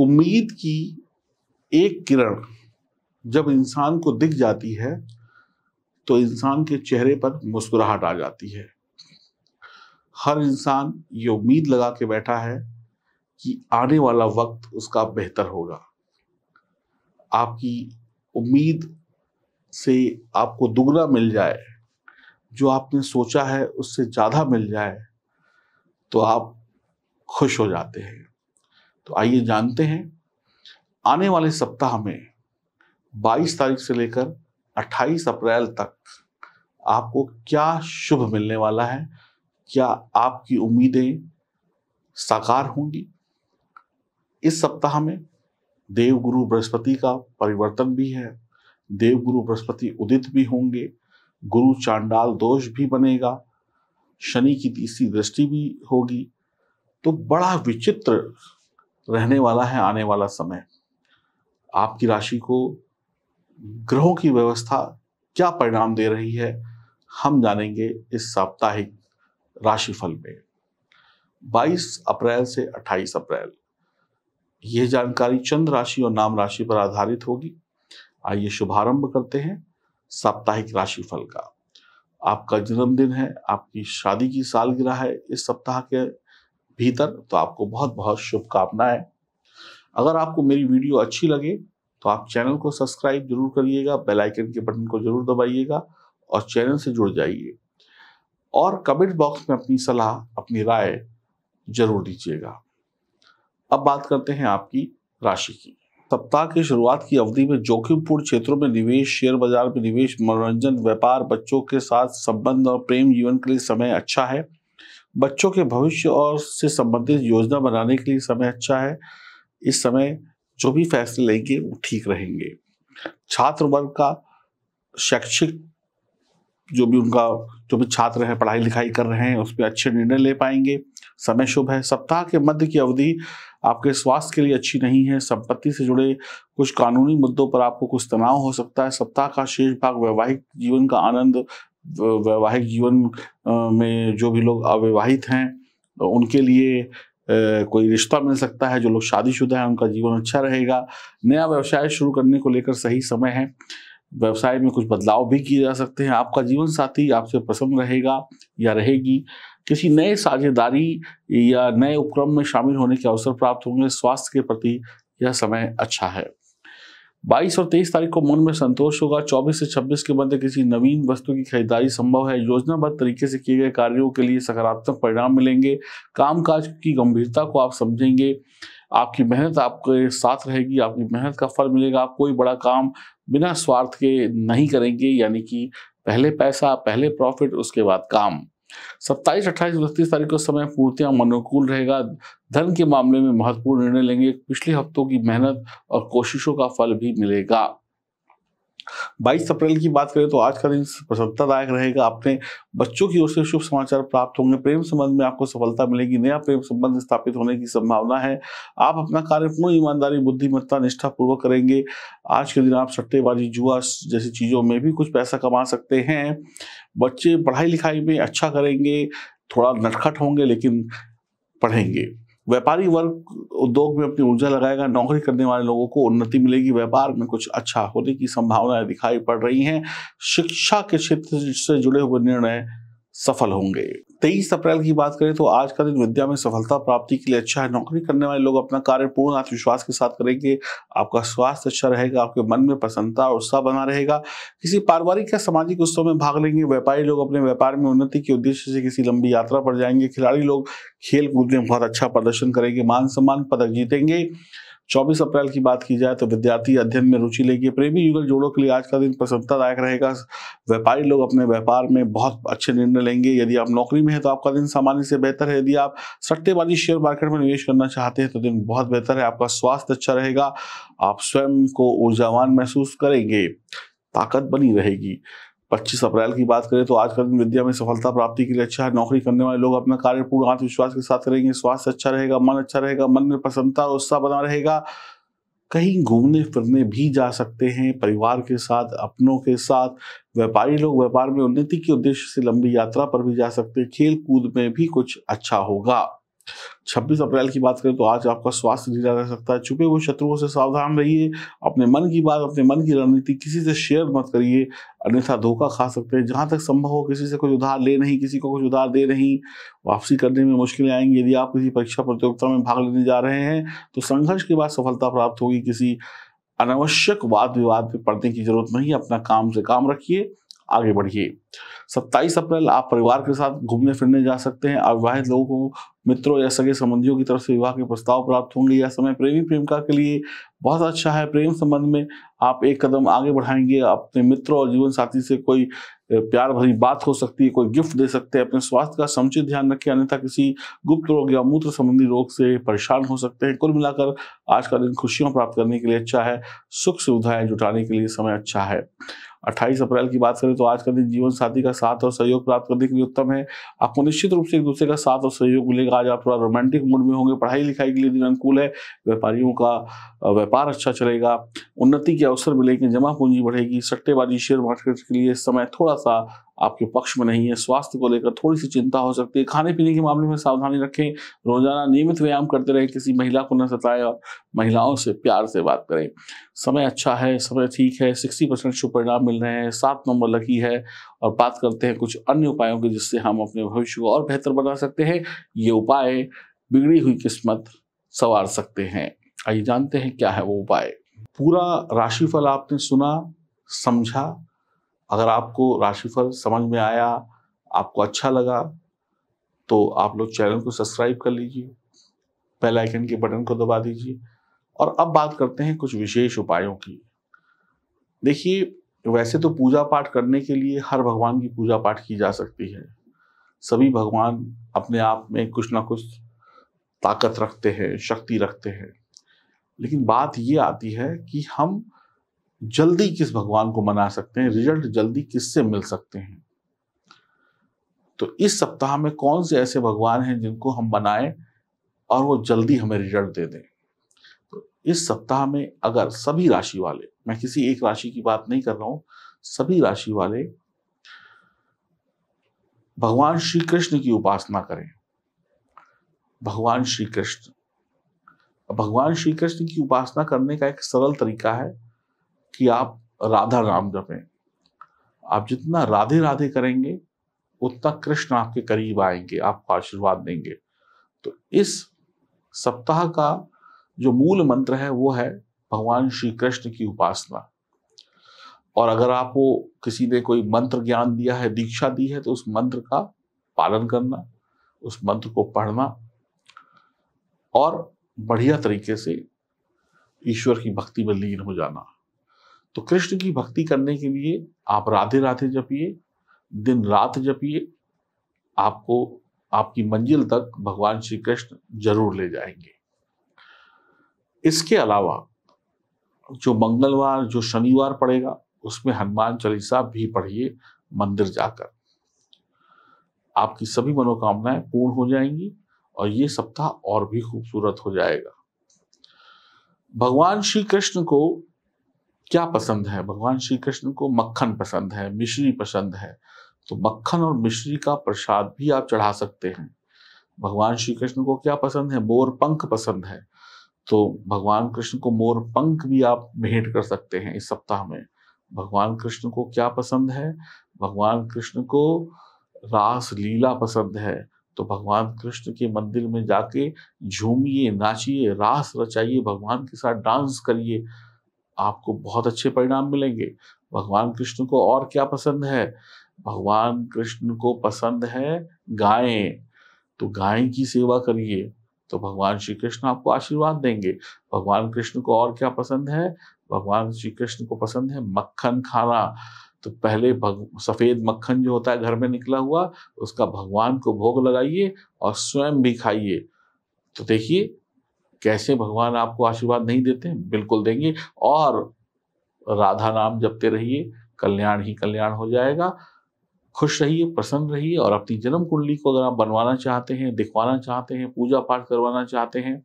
उम्मीद की एक किरण जब इंसान को दिख जाती है तो इंसान के चेहरे पर मुस्कुराहट आ जाती है हर इंसान ये उम्मीद लगा के बैठा है कि आने वाला वक्त उसका बेहतर होगा आपकी उम्मीद से आपको दुगना मिल जाए जो आपने सोचा है उससे ज़्यादा मिल जाए तो आप खुश हो जाते हैं तो आइए जानते हैं आने वाले सप्ताह में 22 तारीख से लेकर 28 अप्रैल तक आपको क्या शुभ मिलने वाला है क्या आपकी उम्मीदें साकार होंगी इस सप्ताह में देवगुरु बृहस्पति का परिवर्तन भी है देवगुरु बृहस्पति उदित भी होंगे गुरु चांडाल दोष भी बनेगा शनि की तीसरी दृष्टि भी होगी तो बड़ा विचित्र रहने वाला है आने वाला समय आपकी राशि को ग्रहों की व्यवस्था क्या परिणाम दे रही है हम जानेंगे इस साप्ताहिक राशिफल में 22 अप्रैल से 28 अप्रैल यह जानकारी चंद्र राशि और नाम राशि पर आधारित होगी आइए शुभारंभ करते हैं साप्ताहिक राशिफल का आपका जन्मदिन है आपकी शादी की सालगिरह है इस सप्ताह के भीतर तो आपको बहुत बहुत शुभकामनाएं अगर आपको मेरी वीडियो अच्छी लगे तो आप चैनल को सब्सक्राइब जरूर करिएगा बेल आइकन के बटन को जरूर दबाइएगा और चैनल से जुड़ जाइए और कमेंट बॉक्स में अपनी सलाह अपनी राय जरूर दीजिएगा अब बात करते हैं आपकी राशि की सप्ताह की शुरुआत की अवधि में जोखिमपूर्ण क्षेत्रों में निवेश शेयर बाजार में निवेश मनोरंजन व्यापार बच्चों के साथ संबंध और प्रेम जीवन के लिए समय अच्छा है बच्चों के भविष्य और से संबंधित योजना बनाने के लिए समय अच्छा है इस समय जो भी फैसले लेंगे वो ठीक रहेंगे छात्र वर्ग का शैक्षिक जो भी उनका जो भी छात्र हैं पढ़ाई लिखाई कर रहे हैं उस पर अच्छे निर्णय ले पाएंगे समय शुभ है सप्ताह के मध्य की अवधि आपके स्वास्थ्य के लिए अच्छी नहीं है संपत्ति से जुड़े कुछ कानूनी मुद्दों पर आपको कुछ तनाव हो सकता है सप्ताह का शेष भाग वैवाहिक जीवन का आनंद वैवाहिक जीवन में जो भी लोग अविवाहित हैं तो उनके लिए कोई रिश्ता मिल सकता है जो लोग शादीशुदा हैं उनका जीवन अच्छा रहेगा नया व्यवसाय शुरू करने को लेकर सही समय है व्यवसाय में कुछ बदलाव भी किए जा सकते हैं आपका जीवन साथी आपसे प्रसन्न रहेगा या रहेगी किसी नए साझेदारी या नए उपक्रम में शामिल होने के अवसर प्राप्त होंगे स्वास्थ्य के प्रति यह समय अच्छा है 22 और 23 तारीख को मन में संतोष होगा 24 से 26 के मध्य किसी नवीन वस्तु की खरीदारी संभव है योजनाबद्ध तरीके से किए गए कार्यों के लिए सकारात्मक परिणाम मिलेंगे कामकाज की गंभीरता को आप समझेंगे आपकी मेहनत आपके साथ रहेगी आपकी मेहनत का फल मिलेगा आप कोई बड़ा काम बिना स्वार्थ के नहीं करेंगे यानी कि पहले पैसा पहले प्रॉफिट उसके बाद काम सत्ताईस अट्ठाईस उनतीस तारीख को समय पूर्तियां मनोकूल रहेगा धन के मामले में महत्वपूर्ण निर्णय लेंगे पिछले हफ्तों की मेहनत और कोशिशों का फल भी मिलेगा 22 अप्रैल की बात करें तो आज का दिन प्रसन्नतादायक रहेगा आपने बच्चों की ओर से शुभ समाचार प्राप्त होंगे प्रेम संबंध में आपको सफलता मिलेगी नया प्रेम संबंध स्थापित होने की संभावना है आप अपना कार्य पूर्ण ईमानदारी बुद्धिमत्ता निष्ठापूर्वक करेंगे आज के दिन आप सट्टेबाजी जुआ जैसी चीज़ों में भी कुछ पैसा कमा सकते हैं बच्चे पढ़ाई लिखाई में अच्छा करेंगे थोड़ा नटखट होंगे लेकिन पढ़ेंगे व्यापारी वर्ग उद्योग में अपनी ऊर्जा लगाएगा नौकरी करने वाले लोगों को उन्नति मिलेगी व्यापार में कुछ अच्छा होने की संभावनाएं दिखाई पड़ रही हैं शिक्षा के क्षेत्र से जुड़े हुए निर्णय सफल होंगे तेईस अप्रैल की बात करें तो आज का दिन विद्या में सफलता प्राप्ति के लिए अच्छा है नौकरी करने वाले लोग अपना कार्य पूर्ण आत्मविश्वास के साथ करेंगे आपका स्वास्थ्य अच्छा रहेगा आपके मन में प्रसन्नता और उत्साह बना रहेगा किसी पारिवारिक या सामाजिक उत्सव में भाग लेंगे व्यापारी लोग अपने व्यापार में उन्नति के उद्देश्य से किसी लंबी यात्रा पर जाएंगे खिलाड़ी लोग खेल कूद में बहुत अच्छा प्रदर्शन करेंगे मान सम्मान पदक जीतेंगे 24 अप्रैल की बात की जाए तो विद्यार्थी अध्ययन में रुचि लेगी प्रेमी युगल जोड़ों के लिए आज का दिन प्रसन्नतादायक रहेगा व्यापारी लोग अपने व्यापार में बहुत अच्छे निर्णय लेंगे यदि आप नौकरी में है तो आपका दिन सामान्य से बेहतर है यदि आप सट्टेबाजी शेयर मार्केट में निवेश करना चाहते हैं तो दिन बहुत बेहतर है आपका स्वास्थ्य अच्छा रहेगा आप स्वयं को ऊर्जावान महसूस करेंगे ताकत बनी रहेगी पच्चीस अप्रैल की बात करें तो आज का दिन विद्या में सफलता प्राप्ति के लिए अच्छा है नौकरी करने वाले लोग अपना कार्य पूर्ण आत्मविश्वास के साथ करेंगे स्वास्थ्य अच्छा रहेगा मन अच्छा रहेगा मन में प्रसन्नता और उत्साह बना रहेगा कहीं घूमने फिरने भी जा सकते हैं परिवार के साथ अपनों के साथ व्यापारी लोग व्यापार में उन्नति के उद्देश्य से लंबी यात्रा पर भी जा सकते हैं खेल कूद में भी कुछ अच्छा होगा 26 अप्रैल की बात करें तो आज आपका स्वास्थ्य ढीला रह सकता है छुपे हुए शत्रुओं से सावधान रहिए अपने मन की बात अपने मन की रणनीति किसी से शेयर मत करिए अन्यथा धोखा खा सकते हैं जहाँ तक संभव हो किसी से कुछ उधार ले नहीं किसी को कुछ उधार दे नहीं वापसी करने में मुश्किलें आएंगी यदि आप किसी परीक्षा प्रतियोगिता में भाग लेने जा रहे हैं तो संघर्ष के बाद सफलता प्राप्त होगी किसी अनावश्यक वाद विवाद में पड़ने की जरूरत नहीं अपना काम से काम रखिए आगे बढ़िए 27 अप्रैल आप परिवार के साथ घूमने फिरने जा सकते हैं अविवाहित लोगों को मित्रों या सगे संबंधियों की तरफ से विवाह के प्रस्ताव प्राप्त होंगे यह समय प्रेमी प्रेमिका के लिए बहुत अच्छा है प्रेम संबंध में आप एक कदम आगे बढ़ाएंगे अपने मित्रों और जीवन साथी से कोई प्यार भरी बात हो सकती है कोई गिफ्ट दे सकते हैं अपने स्वास्थ्य का समुचित ध्यान रखें अन्यथा किसी गुप्त रोग या मूत्र संबंधी रोग से परेशान हो सकते हैं कुल मिलाकर आज का दिन खुशियां प्राप्त करने के लिए अच्छा है सुख सुविधाएं जुटाने के लिए समय अच्छा है अट्ठाईस अप्रैल की बात करें तो आज का दिन जीवन साथी का साथ और सहयोग प्राप्त करने के लिए उत्तम है आपको निश्चित रूप से एक दूसरे का साथ और सहयोग मिलेगा आज आप थोड़ा रोमांटिक मूड में होंगे पढ़ाई लिखाई के लिए दिन अनुकूल है व्यापारियों का व्यापार अच्छा चलेगा उन्नति के अवसर मिलेंगे जमा पूंजी बढ़ेगी सट्टेबाजी शेयर मार्केट के लिए समय थोड़ा सा आपके पक्ष में नहीं है स्वास्थ्य को लेकर थोड़ी सी चिंता हो सकती है खाने पीने के मामले में सावधानी रखें रोजाना नियमित व्यायाम करते रहें किसी महिला को न सताएं और महिलाओं से प्यार से बात करें समय अच्छा है समय ठीक है सिक्सटी परसेंट शुभ परिणाम मिल रहे हैं सात नंबर लकी है और बात करते हैं कुछ अन्य उपायों की जिससे हम अपने भविष्य को और बेहतर बना सकते हैं ये उपाय बिगड़ी हुई किस्मत संवार सकते हैं आइए जानते हैं क्या है वो उपाय पूरा राशिफल आपने सुना समझा अगर आपको राशिफल समझ में आया आपको अच्छा लगा तो आप लोग चैनल को सब्सक्राइब कर लीजिए बेल आइकन के बटन को दबा दीजिए और अब बात करते हैं कुछ विशेष उपायों की देखिए वैसे तो पूजा पाठ करने के लिए हर भगवान की पूजा पाठ की जा सकती है सभी भगवान अपने आप में कुछ ना कुछ ताकत रखते हैं शक्ति रखते हैं लेकिन बात ये आती है कि हम जल्दी किस भगवान को मना सकते हैं रिजल्ट जल्दी किससे मिल सकते हैं तो इस सप्ताह में कौन से ऐसे भगवान हैं जिनको हम बनाए और वो जल्दी हमें रिजल्ट दे दें तो इस सप्ताह में अगर सभी राशि वाले मैं किसी एक राशि की बात नहीं कर रहा हूं सभी राशि वाले भगवान श्री कृष्ण की उपासना करें भगवान श्री कृष्ण भगवान श्री कृष्ण की उपासना करने का एक सरल तरीका है कि आप राधा राम जपें आप जितना राधे राधे करेंगे उतना कृष्ण आपके करीब आएंगे आपको आशीर्वाद देंगे तो इस सप्ताह का जो मूल मंत्र है वो है भगवान श्री कृष्ण की उपासना और अगर आपको किसी ने कोई मंत्र ज्ञान दिया है दीक्षा दी है तो उस मंत्र का पालन करना उस मंत्र को पढ़ना और बढ़िया तरीके से ईश्वर की भक्ति में लीन हो जाना तो कृष्ण की भक्ति करने के लिए आप राधे राधे जपिए दिन रात जपिए आपको आपकी मंजिल तक भगवान श्री कृष्ण जरूर ले जाएंगे इसके अलावा जो मंगलवार जो शनिवार पड़ेगा उसमें हनुमान चालीसा भी पढ़िए मंदिर जाकर आपकी सभी मनोकामनाएं पूर्ण हो जाएंगी और ये सप्ताह और भी खूबसूरत हो जाएगा भगवान श्री कृष्ण को क्या पसंद है भगवान श्री कृष्ण को मक्खन पसंद है मिश्री पसंद है तो मक्खन और मिश्री का प्रसाद भी आप चढ़ा सकते हैं भगवान श्री कृष्ण को क्या पसंद है मोर पंख पसंद है तो भगवान कृष्ण को मोर पंख भी आप भेंट कर सकते हैं इस सप्ताह में भगवान कृष्ण को क्या पसंद है भगवान कृष्ण को रास लीला पसंद है तो भगवान कृष्ण के मंदिर में जाके झूमिए नाचिए रास रचाइए भगवान के साथ डांस करिए आपको बहुत अच्छे परिणाम मिलेंगे भगवान कृष्ण को और क्या पसंद है भगवान कृष्ण को पसंद है गायें तो गाय की सेवा करिए तो भगवान श्री कृष्ण आपको आशीर्वाद देंगे भगवान कृष्ण को और क्या पसंद है भगवान श्री कृष्ण को पसंद है मक्खन खाना तो पहले सफेद मक्खन जो होता है घर में निकला हुआ उसका भगवान को भोग लगाइए और स्वयं भी खाइए तो देखिए कैसे भगवान आपको आशीर्वाद नहीं देते बिल्कुल देंगे और राधा नाम जपते रहिए कल्याण ही कल्याण हो जाएगा खुश रहिए प्रसन्न रहिए और अपनी जन्म कुंडली को अगर आप बनवाना चाहते हैं दिखवाना चाहते हैं पूजा पाठ करवाना चाहते हैं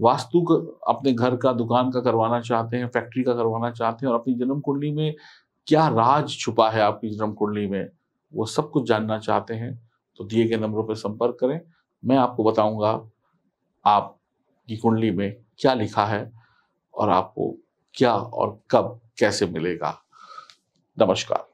वास्तु अपने घर का दुकान का करवाना चाहते हैं फैक्ट्री का करवाना चाहते हैं और अपनी जन्म कुंडली में क्या राज छुपा है आपकी जन्म कुंडली में वो सब कुछ जानना चाहते हैं तो दिए गए नंबरों पर संपर्क करें मैं आपको बताऊंगा आप की कुंडली में क्या लिखा है और आपको क्या और कब कैसे मिलेगा नमस्कार